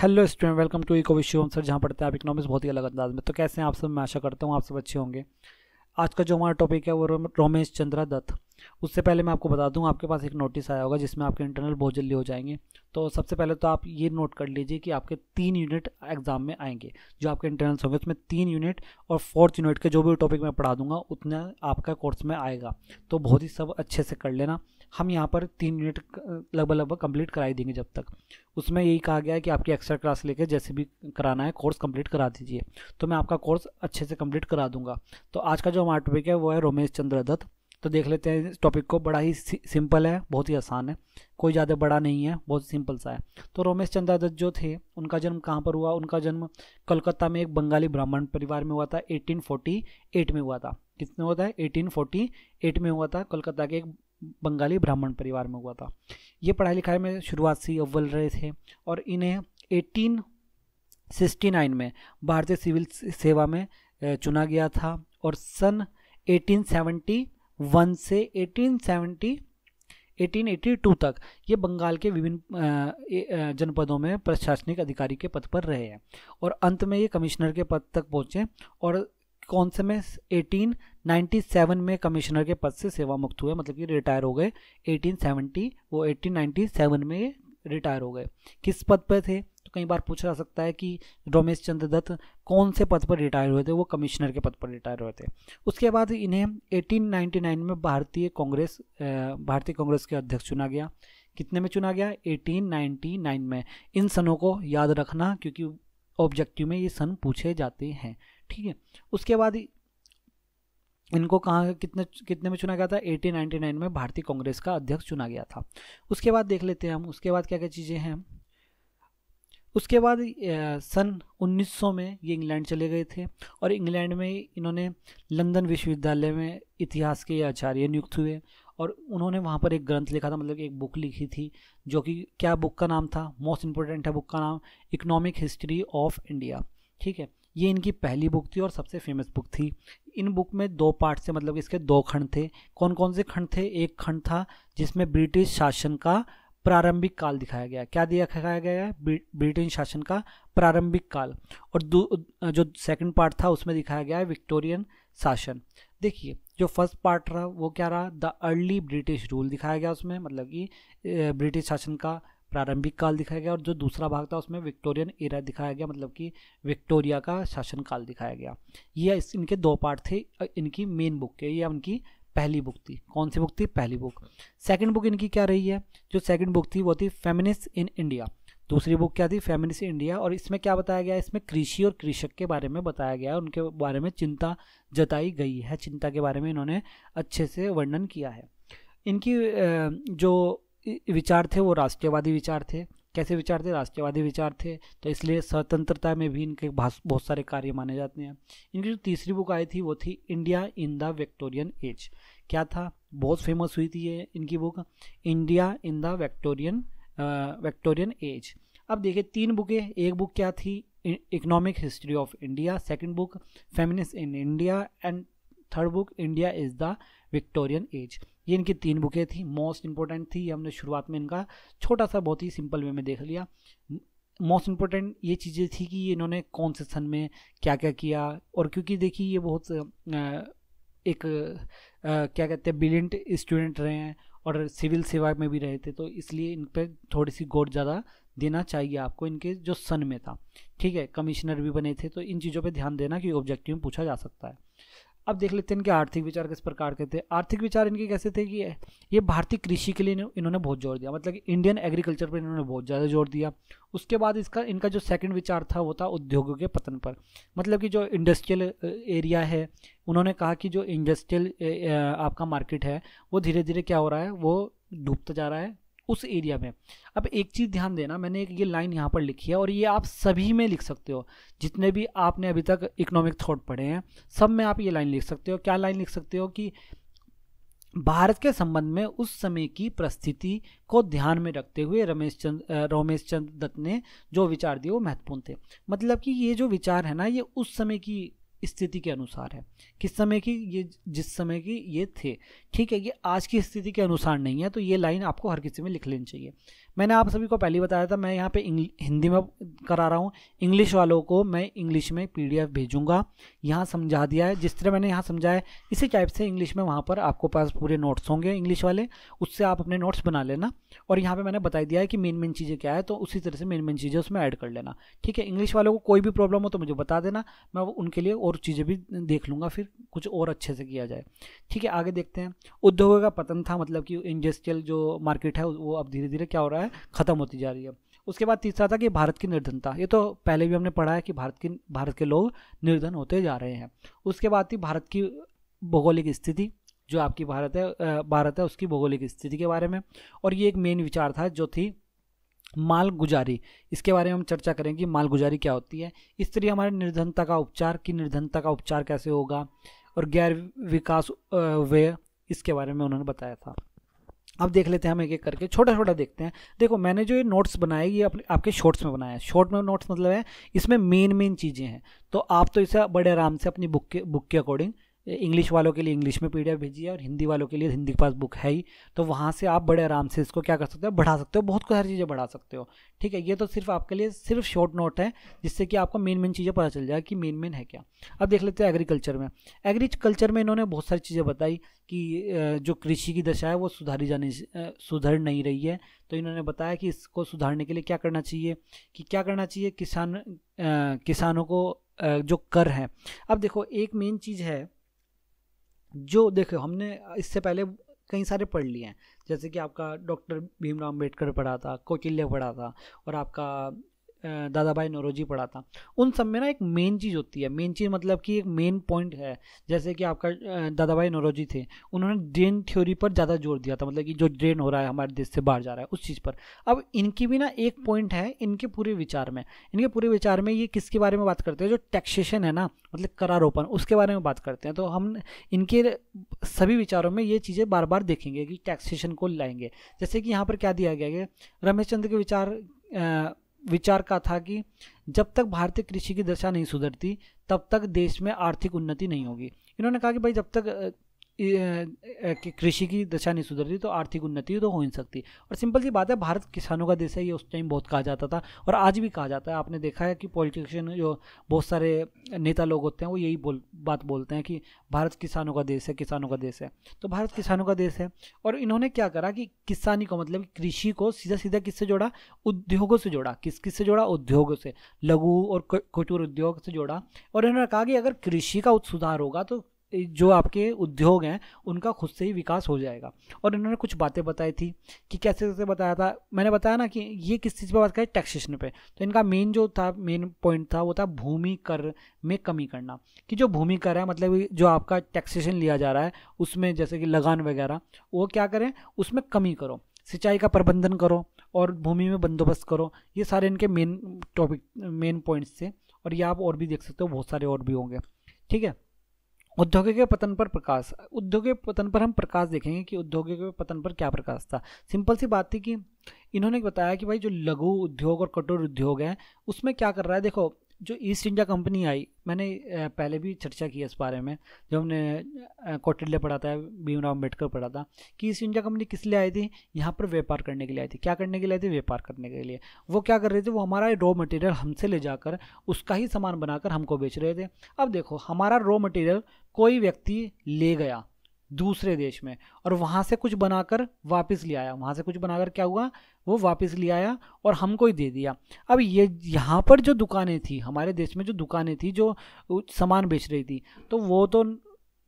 hello student welcome to eco Vishwa sir जहाँ पढ़ते हैं आप इकोनॉमिक्स बहुत ही अलग अंदाज में तो कैसे हैं आप सब मैं आशा करता हूँ आप सब अच्छे होंगे आज का जो हमारा टॉपिक है वो रोमेश चंद्रा दत्त उससे पहले मैं आपको बता दूँ आपके पास एक नोटिस आया होगा जिसमें आपके इंटरनल बहुत जल्दी हो जाएंगे तो सबसे पहले तो आप ये नोट कर लीजिए कि आपके तीन यूनिट एग्जाम में आएंगे जो आपके इंटरनल्स होंगे उसमें तीन यूनिट और फोर्थ यूनिट के जो भी टॉपिक मैं पढ़ा दूंगा उतना आपका कोर्स में आएगा तो बहुत ही सब अच्छे से कर लेना हम यहाँ पर तीन यूनिट लगभग लगभग कंप्लीट कराई देंगे जब तक उसमें यही कहा गया है कि आपकी एक्स्ट्रा क्लास लेकर जैसे भी कराना है कोर्स कंप्लीट करा दीजिए तो मैं आपका कोर्स अच्छे से कंप्लीट करा दूंगा तो आज का जो हमारा टॉपिक है वो है रोमेश चंद्र दत्त तो देख लेते हैं इस टॉपिक को बड़ा ही सिंपल है बहुत ही आसान है कोई ज़्यादा बड़ा नहीं है बहुत सिंपल सा है तो रोमेश चंद्र दत्त जो थे उनका जन्म कहाँ पर हुआ उनका जन्म कलकत्ता में एक बंगाली ब्राह्मण परिवार में हुआ था 1848 में हुआ था कितने हुआ था 1848 में हुआ था कोलकाता के एक बंगाली ब्राह्मण परिवार में हुआ था ये पढ़ाई लिखाई में शुरुआत से अव्वल रहे थे और इन्हें एटीन सिक्सटी नाइन में भारतीय सिविल सेवा में चुना गया था और सन एटीन सेवेंटी वन से eighteen eighteen seventy eighty two तक ये बंगाल के विभिन्न जनपदों में प्रशासनिक अधिकारी के पद पर रहे हैं और अंत में ये कमिश्नर के पद तक पहुँचे और कौन से में एटीन 97 में कमिश्नर के पद से सेवा मुक्त हुए मतलब कि रिटायर हो गए 1870 वो 1897 में रिटायर हो गए किस पद पर थे तो कई बार पूछा जा सकता है कि रमेश चंद्र दत्त कौन से पद पर रिटायर हुए थे वो कमिश्नर के पद पर रिटायर हुए थे उसके बाद इन्हें 1899 में भारतीय कांग्रेस भारतीय कांग्रेस के अध्यक्ष चुना गया कितने में चुना गया 1899 में इन सनों को याद रखना क्योंकि ऑब्जेक्टिव में ये सन पूछे जाते हैं ठीक है उसके बाद इनको कहाँ कितने कितने में चुना गया था 1899 में भारतीय कांग्रेस का अध्यक्ष चुना गया था उसके बाद देख लेते हैं हम उसके बाद क्या क्या चीज़ें हैं उसके बाद सन 1900 में ये इंग्लैंड चले गए थे और इंग्लैंड में इन्होंने लंदन विश्वविद्यालय में इतिहास के आचार्य नियुक्त हुए और उन्होंने वहाँ पर एक ग्रंथ लिखा था मतलब एक बुक लिखी थी जो कि क्या बुक का नाम था मोस्ट इम्पोर्टेंट है बुक का नाम इकोनॉमिक हिस्ट्री ऑफ इंडिया ठीक है ये इनकी पहली बुक थी और सबसे फेमस बुक थी इन बुक में दो पार्ट से मतलब इसके दो खंड थे कौन कौन से खंड थे एक खंड था जिसमें ब्रिटिश शासन का प्रारंभिक काल दिखाया गया क्या दिया दिखाया गया है ब्रिटेन शासन का प्रारंभिक काल और जो सेकंड पार्ट था उसमें दिखाया गया है विक्टोरियन शासन देखिए जो फर्स्ट पार्ट रहा वो क्या रहा द अर्ली ब्रिटिश रूल दिखाया गया उसमें मतलब कि ब्रिटिश शासन का प्रारंभिक काल दिखाया गया और जो दूसरा भाग था उसमें विक्टोरियन एरा दिखाया गया मतलब कि विक्टोरिया का शासनकाल दिखाया गया ये इस इनके दो पार्ट थे इनकी मेन बुक के ये उनकी पहली बुक थी कौन सी बुक थी पहली बुक सेकंड बुक इनकी क्या रही है जो सेकंड बुक थी वो थी फेमिनिस्ट इन इंडिया दूसरी बुक क्या थी फेमिनिस्ट इंडिया और इसमें क्या बताया गया इसमें कृषि और कृषक के बारे में बताया गया उनके बारे में चिंता जताई गई है चिंता के बारे में इन्होंने अच्छे से वर्णन किया है इनकी जो विचार थे वो राष्ट्रीयवादी विचार थे कैसे विचार थे राष्ट्रवादी विचार थे तो इसलिए स्वतंत्रता में भी इनके बहुत सारे कार्य माने जाते हैं इनकी जो तीसरी बुक आई थी वो थी India in the Victorian age क्या था बहुत फेमस हुई थी ये इनकी book India in the Victorian Victorian age अब देखिए तीन बुकें एक बुक क्या थी economic history of India second book feminist in India and third book India is the Victorian age ये इनकी तीन बुकें थी मोस्ट इंपॉर्टेंट थी हमने शुरुआत में इनका छोटा सा बहुत ही सिंपल वे में देख लिया मोस्ट इम्पोर्टेंट ये चीज़ें थी कि ये इन्होंने कौन से सन में क्या क्या किया और क्योंकि देखिए ये बहुत एक क्या कहते हैं ब्रिलियंट स्टूडेंट रहे हैं और सिविल सेवा में भी रहे थे तो इसलिए इन पर थोड़ी सी गौर ज़्यादा देना चाहिए आपको इनके जो सन में था ठीक है कमिश्नर भी बने थे तो इन चीज़ों पे ध्यान देना कि ऑब्जेक्टिव पूछा जा सकता है अब देख लेते हैं इनके आर्थिक विचार किस प्रकार के थे आर्थिक विचार इनके कैसे थे कि ये भारतीय कृषि के लिए इन्होंने बहुत जोर दिया मतलब कि इंडियन एग्रीकल्चर पर इन्होंने बहुत ज़्यादा जोर दिया उसके बाद इसका इनका जो सेकंड विचार था वो था उद्योगों के पतन पर मतलब कि जो इंडस्ट्रियल एरिया है उन्होंने कहा कि जो इंडस्ट्रियल आपका मार्केट है वो धीरे धीरे क्या हो रहा है वो डूबता जा रहा है उस एरिया में अब एक चीज़ ध्यान देना मैंने एक ये लाइन यहाँ पर लिखी है और ये आप सभी में लिख सकते हो जितने भी आपने अभी तक इकोनॉमिक थॉट पढ़े हैं सब में आप ये लाइन लिख सकते हो क्या लाइन लिख सकते हो कि भारत के संबंध में उस समय की परिस्थिति को ध्यान में रखते हुए रमेश चंद रोमेश चंद दत्त ने जो विचार दिए वो महत्वपूर्ण थे मतलब कि ये जो विचार है ना ये उस समय की स्थिति के अनुसार है किस समय की ये जिस समय की ये थे ठीक है ये आज की स्थिति के अनुसार नहीं है तो ये लाइन आपको हर किसी में लिख लेनी चाहिए मैंने आप सभी को पहले बताया था मैं यहाँ पे हिंदी में करा रहा हूँ इंग्लिश वालों को मैं इंग्लिश में पीडीएफ भेजूंगा यहाँ समझा दिया है जिस तरह मैंने यहाँ समझाया इसी टाइप से इंग्लिश में वहाँ पर आपको पास पूरे नोट्स होंगे इंग्लिश वाले उससे आप अपने नोट्स बना लेना और यहाँ पर मैंने बताई दिया है कि मेन मेन चीज़ें क्या है तो उसी तरह से मेन मेन चीज़ें उसमें ऐड कर लेना ठीक है इंग्लिश वालों को कोई भी प्रॉब्लम हो तो मुझे बता देना मैं उनके लिए और चीज़ें भी देख लूँगा फिर कुछ और अच्छे से किया जाए ठीक है आगे देखते हैं उद्योगों का पतन था मतलब कि इंडस्ट्रियल जो मार्केट है वो अब धीरे धीरे क्या हो रहा है है ख़त्म होती जा रही है उसके बाद तीसरा था कि भारत की निर्धनता ये तो पहले भी हमने पढ़ा है कि भारत की भारत के लोग निर्धन होते जा रहे हैं उसके बाद थी भारत की भौगोलिक स्थिति जो आपकी भारत है भारत है उसकी भौगोलिक स्थिति के बारे में और ये एक मेन विचार था जो थी मालगुजारी इसके बारे में हम चर्चा करेंगे मालगुजारी क्या होती है इस तरह हमारे निर्धनता का उपचार की निर्धनता का उपचार कैसे होगा और गैर विकास व्यय इसके बारे में उन्होंने बताया था अब देख लेते हैं हम एक एक करके छोटा छोटा देखते हैं देखो मैंने जो ये नोट्स बनाए ये अपने आपके शॉर्ट्स में बनाया है शॉर्ट में नोट्स मतलब है इसमें मेन मेन चीज़ें हैं तो आप तो इसे बड़े आराम से अपनी बुक के बुक के अकॉर्डिंग इंग्लिश वालों के लिए इंग्लिश में पी भेजिए और हिंदी वालों के लिए हिंदी के पास बुक है ही तो वहाँ से आप बड़े आराम से इसको क्या कर सकते हो बढ़ा सकते हो बहुत सारी चीज़ें बढ़ा सकते हो ठीक है ये तो सिर्फ आपके लिए सिर्फ शॉर्ट नोट है जिससे कि आपको मेन मेन चीज़ें पता चल जाए कि मेन मेन है क्या अब देख लेते हैं एग्रीकल्चर में एग्रीकल्चर में इन्होंने बहुत सारी चीज़ें बताई कि जो कृषि की दशा है वो सुधारी जानी सुधर नहीं रही है तो इन्होंने बताया कि इसको सुधारने के लिए क्या करना चाहिए कि क्या करना चाहिए किसान किसानों को जो कर है अब देखो एक मेन चीज़ है जो देखो हमने इससे पहले कई सारे पढ़ लिए हैं जैसे कि आपका डॉक्टर भीमराव अम्बेडकर पढ़ा था कौचिल्य पढ़ा था और आपका दादा भाई नोरोजी था उन सब में ना एक मेन चीज़ होती है मेन चीज़ मतलब कि एक मेन पॉइंट है जैसे कि आपका दादा भाई नोरोजी थे उन्होंने ड्रेन थ्योरी पर ज़्यादा जोर दिया था मतलब कि जो ड्रेन हो रहा है हमारे देश से बाहर जा रहा है उस चीज़ पर अब इनकी भी ना एक पॉइंट है इनके पूरे विचार में इनके पूरे विचार में ये किसके बारे में बात करते हैं जो टैक्सेशन है ना मतलब करारोपण उसके बारे में बात करते हैं तो हम इनके सभी विचारों में ये चीज़ें बार बार देखेंगे कि टैक्सेशन को लाएंगे जैसे कि यहाँ पर क्या दिया गया है रमेश चंद्र के विचार विचार का था कि जब तक भारतीय कृषि की दशा नहीं सुधरती तब तक देश में आर्थिक उन्नति नहीं होगी इन्होंने कहा कि भाई जब तक कृषि की दशा नहीं सुधरती तो आर्थिक उन्नति तो हो नहीं सकती और सिंपल सी बात है भारत किसानों का देश है ये उस टाइम बहुत कहा जाता था और आज भी कहा जाता है आपने देखा है कि पॉलिटिशियन जो बहुत सारे नेता लोग होते हैं वो यही बोल बात बोलते हैं कि भारत किसानों का देश है किसानों का देश है तो भारत किसानों का देश है और इन्होंने क्या करा कि किसानी को मतलब कृषि को सीधा सीधा किससे जोड़ा उद्योगों से जोड़ा किस किस से जोड़ा उद्योगों से लघु और कुटीर उद्योग से जोड़ा और इन्होंने कहा कि अगर कृषि का सुधार होगा तो जो आपके उद्योग हैं उनका खुद से ही विकास हो जाएगा और इन्होंने कुछ बातें बताई थी कि कैसे कैसे बताया था मैंने बताया ना कि ये किस चीज़ पे बात करें टैक्सेशन पे तो इनका मेन जो था मेन पॉइंट था वो था भूमि कर में कमी करना कि जो भूमि कर है मतलब जो आपका टैक्सेशन लिया जा रहा है उसमें जैसे कि लगान वगैरह वो क्या करें उसमें कमी करो सिंचाई का प्रबंधन करो और भूमि में बंदोबस्त करो ये सारे इनके मेन टॉपिक मेन पॉइंट्स थे और ये आप और भी देख सकते हो बहुत सारे और भी होंगे ठीक है औद्योगिक पतन पर प्रकाश औद्योगिक पतन पर हम प्रकाश देखेंगे कि औद्योगिक पतन पर क्या प्रकाश था सिंपल सी बात थी कि इन्होंने बताया कि भाई जो लघु उद्योग और कठोर उद्योग है उसमें क्या कर रहा है देखो जो ईस्ट इंडिया कंपनी आई मैंने पहले भी चर्चा की इस बारे में जब हमने कौटिल्य पढ़ा था भीमराव अम्बेडकर पढ़ा था कि ईस्ट इंडिया कंपनी किस लिए आई थी यहाँ पर व्यापार करने के लिए आई थी क्या करने के लिए आई थी व्यापार करने के लिए वो क्या कर रहे थे वो हमारा रॉ मटेरियल हमसे ले जाकर उसका ही सामान बनाकर हमको बेच रहे थे अब देखो हमारा रॉ मटेरियल कोई व्यक्ति ले गया दूसरे देश में और वहाँ से कुछ बनाकर वापस ले आया वहाँ से कुछ बनाकर क्या हुआ वो वापस ले आया और हमको ही दे दिया अब ये यहाँ पर जो दुकानें थी हमारे देश में जो दुकानें थी जो सामान बेच रही थी तो वो तो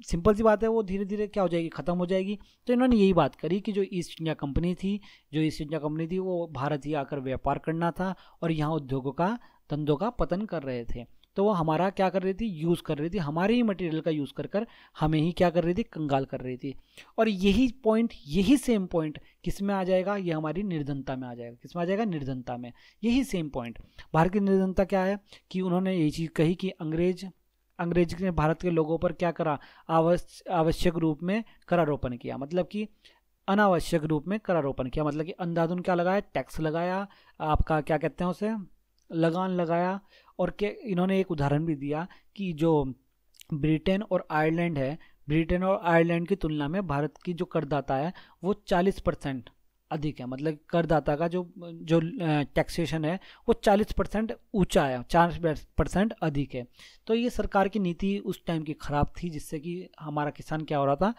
सिंपल सी बात है वो धीरे धीरे क्या हो जाएगी ख़त्म हो जाएगी तो इन्होंने यही बात करी कि जो ईस्ट इंडिया कंपनी थी जो ईस्ट इंडिया कंपनी थी वो भारत ही आकर व्यापार करना था और यहाँ उद्योगों का धंधों का पतन कर रहे थे तो वो हमारा क्या कर रही थी यूज़ कर रही थी हमारे ही मटेरियल का यूज़ कर कर हमें ही क्या कर रही थी कंगाल कर रही थी और यही पॉइंट यही सेम पॉइंट किस में आ जाएगा ये हमारी निर्धनता में आ जाएगा किस में आ जाएगा निर्धनता में यही सेम पॉइंट भारत की निर्धनता क्या है कि उन्होंने यही चीज़ कही कि अंग्रेज अंग्रेज ने भारत के लोगों पर क्या करा आवश्यक रूप में करारोपण किया मतलब कि अनावश्यक रूप में करारोपण किया मतलब कि अंधाधुन क्या लगाया टैक्स लगाया आपका क्या कहते हैं उसे लगान लगाया और क्या इन्होंने एक उदाहरण भी दिया कि जो ब्रिटेन और आयरलैंड है ब्रिटेन और आयरलैंड की तुलना में भारत की जो करदाता है वो चालीस परसेंट अधिक है मतलब करदाता का जो जो टैक्सेशन है वो 40 परसेंट ऊँचा है 40 परसेंट अधिक है तो ये सरकार की नीति उस टाइम की ख़राब थी जिससे कि हमारा किसान क्या हो रहा था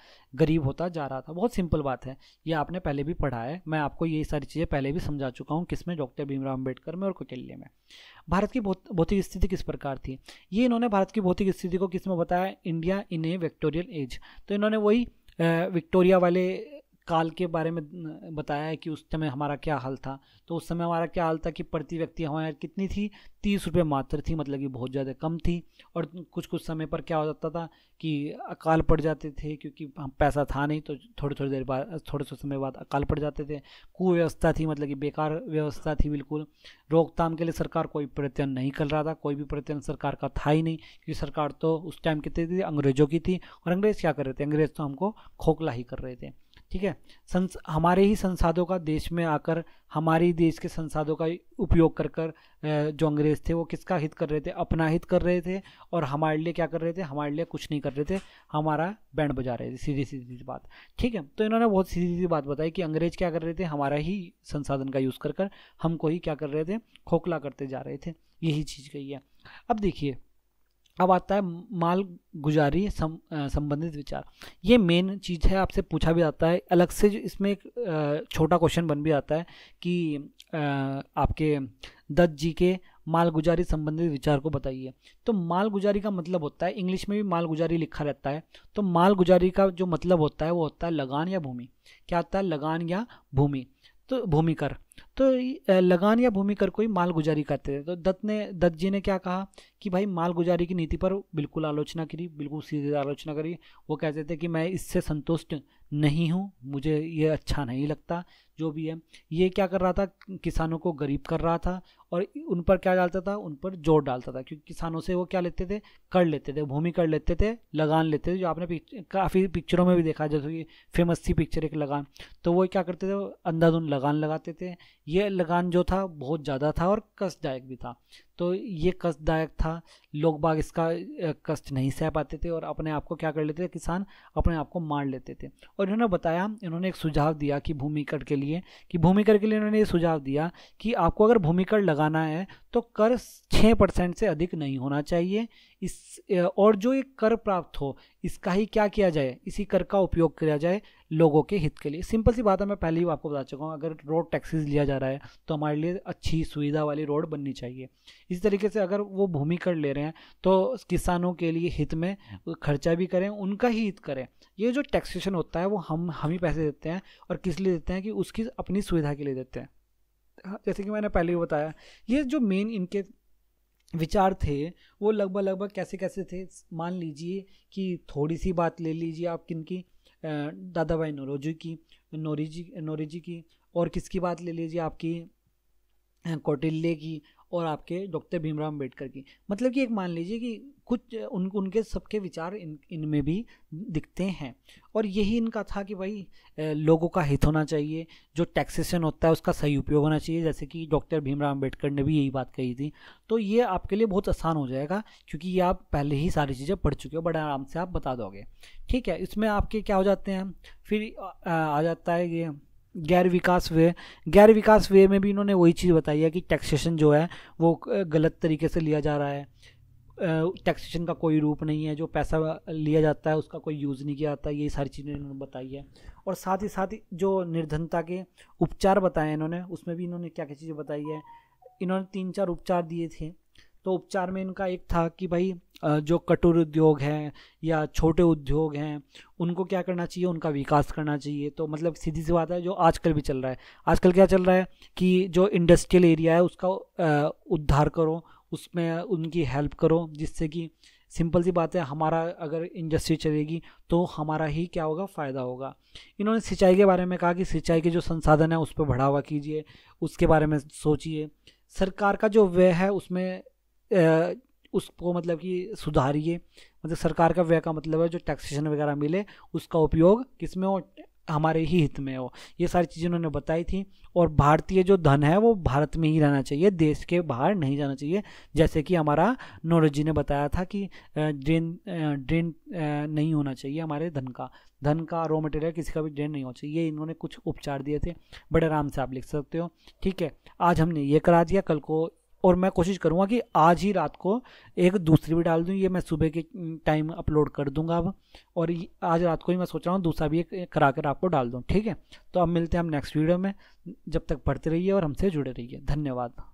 गरीब होता जा रहा था बहुत सिंपल बात है ये आपने पहले भी पढ़ा है मैं आपको ये सारी चीज़ें पहले भी समझा चुका हूँ किसमें डॉक्टर भीमराव अम्बेडकर में और कौटिल्य में भारत की भौतिक स्थिति किस प्रकार थी ये इन्होंने भारत की भौतिक स्थिति को किस में बताया इंडिया इन ए विक्टोरियल एज तो इन्होंने वही विक्टोरिया वाले काल के बारे में बताया है कि उस समय हमारा क्या हाल था तो उस समय हमारा क्या हाल था कि प्रति व्यक्ति हमारे कितनी थी तीस रुपये मात्र थी मतलब कि बहुत ज़्यादा कम थी और कुछ कुछ समय पर क्या हो जाता था कि अकाल पड़ जाते थे क्योंकि हम पैसा था नहीं तो थोड़ी थोड़ी देर बाद थोड़े थोड़े समय बाद अकाल पड़ जाते थे कुव्यवस्था थी मतलब कि बेकार व्यवस्था थी बिल्कुल रोकथाम के लिए सरकार कोई प्रयत्न नहीं कर रहा था कोई भी प्रयत्न सरकार का था ही नहीं क्योंकि सरकार तो उस टाइम कितनी थी अंग्रेज़ों की थी और अंग्रेज़ क्या कर रहे थे अंग्रेज़ तो हमको खोखला ही कर रहे थे ठीक है संस हमारे ही संसाधों का देश में आकर हमारे ही देश के संसाधों का उपयोग कर कर जो अंग्रेज़ थे वो किसका हित कर रहे थे अपना हित कर रहे थे और हमारे लिए क्या कर रहे थे हमारे लिए कुछ नहीं कर रहे थे हमारा बैंड बजा रहे थे सीधी सीधी बात ठीक है तो इन्होंने बहुत सीधी सीधी बात बताई कि अंग्रेज़ क्या कर रहे थे हमारा ही संसाधन का यूज़ कर कर हमको ही क्या कर रहे थे खोखला करते जा रहे थे यही चीज़ कही है अब देखिए अब आता है माल गुजारी सम, संबंधित विचार ये मेन चीज़ है आपसे पूछा भी जाता है अलग से इसमें एक छोटा क्वेश्चन बन भी जाता है कि आपके दत्त जी के मालगुजारी संबंधित विचार को बताइए तो मालगुजारी का मतलब होता है इंग्लिश में भी मालगुजारी लिखा रहता है तो मालगुजारी का जो मतलब होता है वो होता है लगान या भूमि क्या होता है लगान या भूमि तो भूमिकर तो लगान या को ही माल मालगुजारी करते थे तो दत्त ने दत्त जी ने क्या कहा कि भाई मालगुजारी की नीति पर बिल्कुल आलोचना करी बिल्कुल सीधे आलोचना करी वो कहते थे कि मैं इससे संतुष्ट नहीं हूँ मुझे ये अच्छा नहीं लगता जो भी है ये क्या कर रहा था किसानों को गरीब कर रहा था और उन पर क्या डालता था उन पर जोर डालता था क्योंकि किसानों से वो क्या लेते थे कर लेते थे भूमि कर लेते थे लगान लेते थे जो आपने पिक, काफ़ी पिक्चरों में भी देखा जैसे कि फेमस थी पिक्चर एक लगान तो वो क्या करते थे अंधाधुन लगान लगाते थे ये लगान जो था बहुत ज़्यादा था और कष्टदायक भी था तो ये कष्टदायक था लोग बाग इसका कष्ट नहीं सह पाते थे और अपने आप को क्या कर लेते थे किसान अपने आप को मार लेते थे और इन्होंने बताया इन्होंने एक सुझाव दिया कि भूमि कट के लिए कि भूमिकर के लिए उन्होंने ये सुझाव दिया कि आपको अगर भूमिकर लगाना है तो कर छः परसेंट से अधिक नहीं होना चाहिए इस और जो ये कर प्राप्त हो इसका ही क्या किया जाए इसी कर का उपयोग किया जाए लोगों के हित के लिए सिंपल सी बात है मैं पहले ही आपको बता चुका हूँ अगर रोड टैक्सीज लिया जा रहा है तो हमारे लिए अच्छी सुविधा वाली रोड बननी चाहिए इसी तरीके से अगर वो भूमि कर ले रहे हैं तो किसानों के लिए हित में खर्चा भी करें उनका ही हित करें ये जो टैक्सेशन होता है वो हम हम ही पैसे देते हैं और किस लिए देते हैं कि उसकी अपनी सुविधा के लिए देते हैं हाँ, जैसे कि मैंने पहले ही बताया ये जो मेन इनके विचार थे वो लगभग लगभग कैसे कैसे थे मान लीजिए कि थोड़ी सी बात ले लीजिए आप किन की दादा भाई नोरोजी की नोरिजी नोरिजी की और किसकी बात ले लीजिए आपकी कौटिल्य की और आपके डॉक्टर भीमराव अम्बेडकर की मतलब कि एक मान लीजिए कि कुछ उन उनके सबके विचार इन इनमें भी दिखते हैं और यही इनका था कि भाई लोगों का हित होना चाहिए जो टैक्सेशन होता है उसका सही उपयोग होना चाहिए जैसे कि डॉक्टर भीमराव अम्बेडकर ने भी यही बात कही थी तो ये आपके लिए बहुत आसान हो जाएगा क्योंकि ये आप पहले ही सारी चीज़ें पढ़ चुके हो बड़े आराम से आप बता दोगे ठीक है इसमें आपके क्या हो जाते हैं फिर आ जाता है ये गैर विकास वे गैर विकास वे में भी इन्होंने वही चीज़ बताई है कि टैक्सेशन जो है वो गलत तरीके से लिया जा रहा है टैक्सेशन का कोई रूप नहीं है जो पैसा लिया जाता है उसका कोई यूज़ नहीं किया जाता यही सारी चीज़ें इन्होंने बताई है और साथ ही साथ ही जो निर्धनता के उपचार बताए हैं इन्होंने उसमें भी इन्होंने क्या क्या चीज़ें बताई है इन्होंने तीन चार उपचार दिए थे तो उपचार में इनका एक था कि भाई जो कटुर उद्योग हैं या छोटे उद्योग हैं उनको क्या करना चाहिए उनका विकास करना चाहिए तो मतलब सीधी सी बात है जो आजकल भी चल रहा है आजकल क्या चल रहा है कि जो इंडस्ट्रियल एरिया है उसका उद्धार करो उसमें उनकी हेल्प करो जिससे कि सिंपल सी बात है हमारा अगर इंडस्ट्री चलेगी तो हमारा ही क्या होगा फ़ायदा होगा इन्होंने सिंचाई के बारे में कहा कि सिंचाई के जो संसाधन है उस पर बढ़ावा कीजिए उसके बारे में सोचिए सरकार का जो व्यय है उसमें उसको मतलब कि सुधारिए मतलब सरकार का व्यय का मतलब है जो टैक्सेशन वगैरह मिले उसका उपयोग किस में हो हमारे ही हित में हो ये सारी चीज़ें उन्होंने बताई थी और भारतीय जो धन है वो भारत में ही रहना चाहिए देश के बाहर नहीं जाना चाहिए जैसे कि हमारा नोरज जी ने बताया था कि ड्रेन ड्रेन नहीं होना चाहिए हमारे धन का धन का रॉ मटेरियल किसी का भी ड्रेन नहीं होना चाहिए इन्होंने कुछ उपचार दिए थे बड़े आराम से आप लिख सकते हो ठीक है आज हमने ये करा दिया कल को और मैं कोशिश करूँगा कि आज ही रात को एक दूसरी भी डाल दूँ ये मैं सुबह के टाइम अपलोड कर दूँगा अब और आज रात को ही मैं सोच रहा हूँ दूसरा भी एक करा कर आपको डाल दूँ ठीक है तो अब मिलते हैं हम नेक्स्ट वीडियो में जब तक पढ़ते रहिए और हमसे जुड़े रहिए धन्यवाद